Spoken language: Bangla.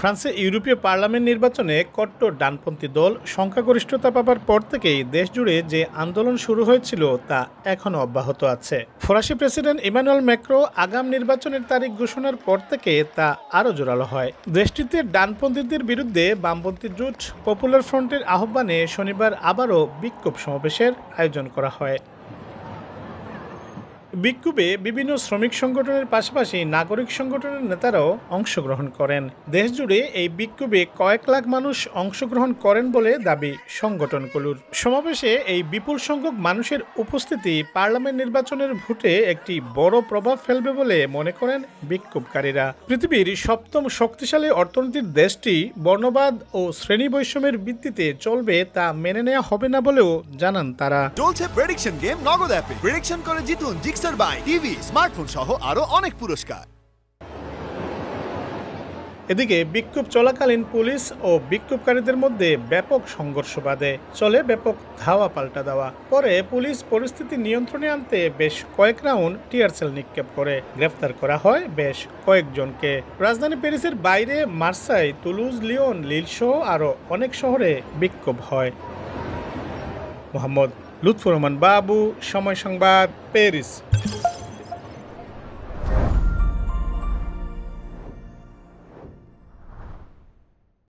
ফ্রান্সে ইউরোপীয় পার্লামেন্ট নির্বাচনে কট্ট ডানপন্থী দল সংখ্যাগরিষ্ঠতা পাবার পর থেকেই দেশ জুড়ে যে আন্দোলন শুরু হয়েছিল তা এখনও অব্যাহত আছে ফরাসি প্রেসিডেন্ট ইমানুয়েল ম্যাক্রো আগাম নির্বাচনের তারিখ ঘোষণার পর থেকে তা আরও জোরালো হয় দেশটিতে ডানপন্থীদের বিরুদ্ধে বামপন্থী জোট পপুলার ফ্রন্টের আহ্বানে শনিবার আবারও বিক্ষোভ সমাবেশের আয়োজন করা হয় বিক্ষোভে বিভিন্ন শ্রমিক সংগঠনের পাশাপাশি নাগরিক সংগঠনের নেতারাও অংশগ্রহণ করেন দেশজুড়ে এই বিক্ষোভে কয়েক লাখ মানুষ অংশগ্রহণ করেন বলে দাবি সংগঠনগুলোর সমাবেশে এই বিপুল সংখ্যক মানুষের উপস্থিতি পার্লামেন্ট নির্বাচনের ভোটে একটি বড় প্রভাব ফেলবে বলে মনে করেন বিক্ষোভকারীরা পৃথিবীর সপ্তম শক্তিশালী অর্থনীতির দেশটি বর্ণবাদ ও শ্রেণী বৈষম্যের ভিত্তিতে চলবে তা মেনে নেওয়া হবে না বলেও জানান তারা চলছে প্রেডিকশন গেম নগদ অ্যাপে প্রেডিকশন করে জিতুন কিকস্টার বাই টিভি স্মার্টফোন সহ আরও অনেক পুরস্কার এদিকে বিক্ষোভ চলাকালীন পুলিশ ও বিক্ষোভকারীদের মধ্যে ব্যাপক সংঘর্ষ বাঁধে চলে ব্যাপক ধাওয়া পাল্টা দেওয়া পরে পুলিশ পরিস্থিতি নিয়ন্ত্রণে আনতে বেশ কয়েক রাউন্ড টিয়ারসেল নিক্ষেপ করে গ্রেফতার করা হয় বেশ কয়েকজনকে রাজধানী প্যারিসের বাইরে মার্সাই তুলুজ লিওন লিলসহ আরও অনেক শহরে বিক্ষোভ হয় মোহাম্মদ লুৎফুর রহমান বাবু সময় সংবাদ প্যারিস